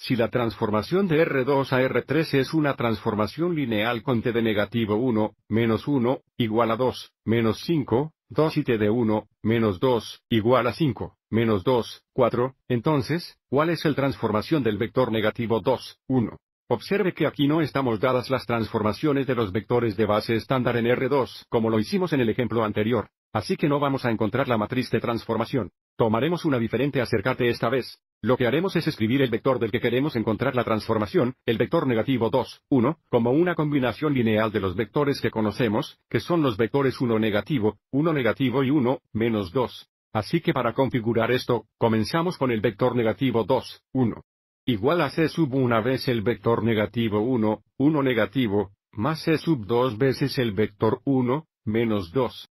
Si la transformación de R2 a R3 es una transformación lineal con T de negativo 1, menos 1, igual a 2, menos 5, 2 y T de 1, menos 2, igual a 5, menos 2, 4, entonces, ¿cuál es el transformación del vector negativo 2, 1? Observe que aquí no estamos dadas las transformaciones de los vectores de base estándar en R2, como lo hicimos en el ejemplo anterior. Así que no vamos a encontrar la matriz de transformación. Tomaremos una diferente acercate esta vez. Lo que haremos es escribir el vector del que queremos encontrar la transformación, el vector negativo 2, 1, como una combinación lineal de los vectores que conocemos, que son los vectores 1 negativo, 1 negativo y 1, menos 2. Así que para configurar esto, comenzamos con el vector negativo 2, 1. Igual a c sub 1 vez el vector negativo 1, 1 negativo, más c sub 2 veces el vector 1, menos 2.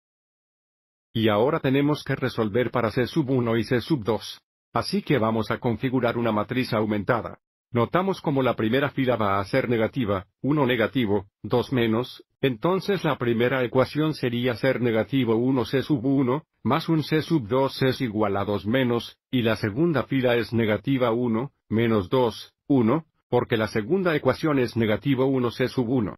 Y ahora tenemos que resolver para c sub 1 y c sub 2. Así que vamos a configurar una matriz aumentada. Notamos como la primera fila va a ser negativa, 1 negativo, 2 menos, entonces la primera ecuación sería ser negativo 1 c sub 1, más un c sub 2 es igual a 2 menos, y la segunda fila es negativa 1, menos 2, 1, porque la segunda ecuación es negativo 1 c sub 1.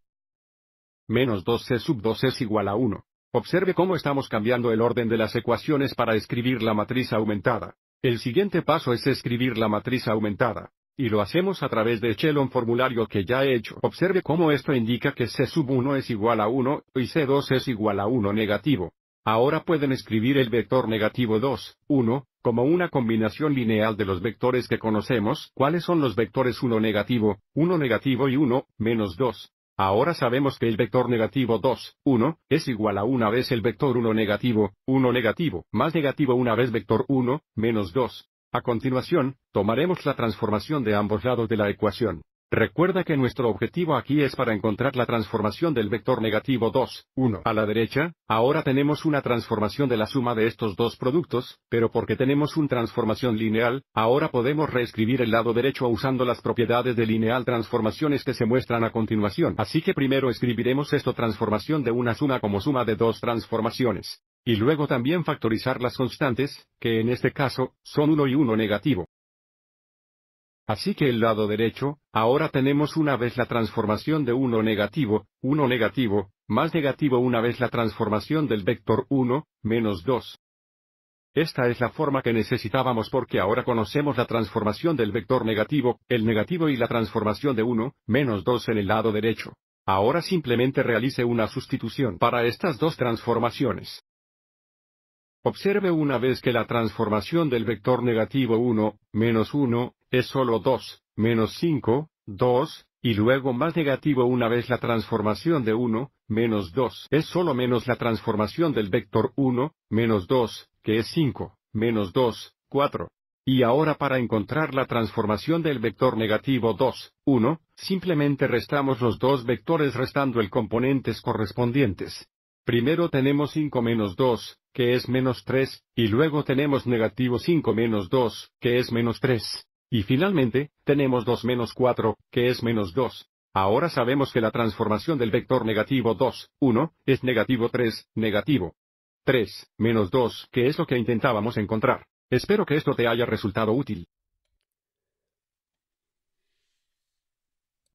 Menos 2 c sub 2 es igual a 1. Observe cómo estamos cambiando el orden de las ecuaciones para escribir la matriz aumentada. El siguiente paso es escribir la matriz aumentada. Y lo hacemos a través de Echelon formulario que ya he hecho. Observe cómo esto indica que C1 es igual a 1, y C2 es igual a 1 negativo. Ahora pueden escribir el vector negativo 2, 1, como una combinación lineal de los vectores que conocemos. ¿Cuáles son los vectores 1 negativo, 1 negativo y 1, menos 2? Ahora sabemos que el vector negativo 2, 1, es igual a una vez el vector 1 negativo, 1 negativo, más negativo una vez vector 1, menos 2. A continuación, tomaremos la transformación de ambos lados de la ecuación. Recuerda que nuestro objetivo aquí es para encontrar la transformación del vector negativo 2, 1 a la derecha, ahora tenemos una transformación de la suma de estos dos productos, pero porque tenemos una transformación lineal, ahora podemos reescribir el lado derecho usando las propiedades de lineal transformaciones que se muestran a continuación. Así que primero escribiremos esto transformación de una suma como suma de dos transformaciones. Y luego también factorizar las constantes, que en este caso, son 1 y 1 negativo. Así que el lado derecho, ahora tenemos una vez la transformación de 1 negativo, 1 negativo, más negativo una vez la transformación del vector 1, menos 2. Esta es la forma que necesitábamos porque ahora conocemos la transformación del vector negativo, el negativo y la transformación de 1, menos 2 en el lado derecho. Ahora simplemente realice una sustitución para estas dos transformaciones. Observe una vez que la transformación del vector negativo 1, menos 1, es solo 2, menos 5, 2, y luego más negativo una vez la transformación de 1, menos 2 es solo menos la transformación del vector 1, menos 2, que es 5, menos 2, 4. Y ahora para encontrar la transformación del vector negativo 2, 1, simplemente restamos los dos vectores restando el componentes correspondientes. Primero tenemos 5 menos 2, que es menos 3, y luego tenemos negativo 5 menos 2, que es menos 3. Y finalmente, tenemos 2 menos 4, que es menos 2. Ahora sabemos que la transformación del vector negativo 2, 1, es negativo 3, negativo 3, menos 2, que es lo que intentábamos encontrar. Espero que esto te haya resultado útil.